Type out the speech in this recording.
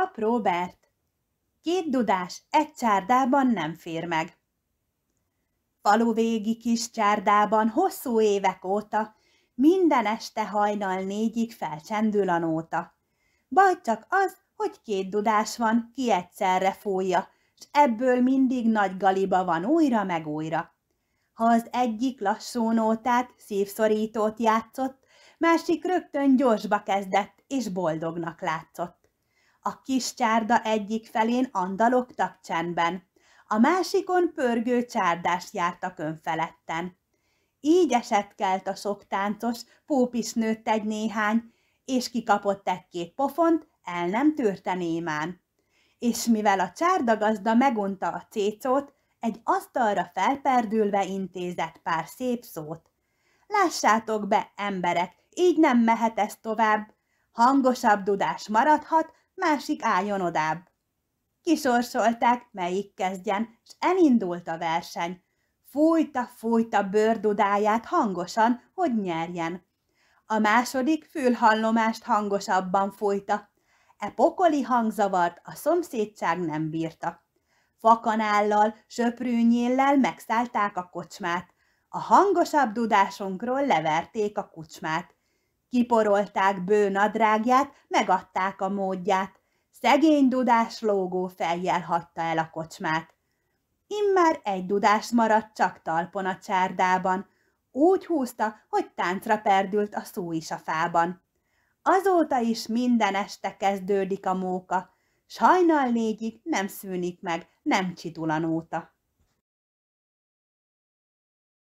Pap Robert, két dudás egy csárdában nem fér meg. végi kis csárdában hosszú évek óta minden este hajnal négyig felcsendül a nóta. Baj csak az, hogy két dudás van, ki egyszerre fújja, s ebből mindig nagy galiba van újra meg újra. Ha az egyik lassú nótát, szívszorítót játszott, másik rögtön gyorsba kezdett és boldognak látszott. A kis csárda egyik felén andaloktak csendben, a másikon pörgő csárdás jártak önfeletten. Így esett kelt a sok táncos, póp nőtt egy néhány, és kikapott egy-két pofont, el nem törte némán. És mivel a csárdagazda megunta a cécót, egy asztalra felperdülve intézett pár szép szót. Lássátok be, emberek, így nem mehet ez tovább. Hangosabb dudás maradhat, másik álljon odább. Kisorsolták, melyik kezdjen, s elindult a verseny. Fújta-fújta bőrdudáját hangosan, hogy nyerjen. A második fülhallomást hangosabban fújta. E pokoli hangzavart a szomszédság nem bírta. Fakanállal, söprűnyéllel megszállták a kocsmát. A hangosabb dudásunkról leverték a kucsmát. Kiporolták bő nadrágját, megadták a módját. Szegény dudás lógó fejjel hagyta el a kocsmát. Immár egy dudás maradt csak talpon a csárdában. Úgy húzta, hogy táncra perdült a szó is a fában. Azóta is minden este kezdődik a móka, sajnal négyig nem szűnik meg, nem csitulanóta.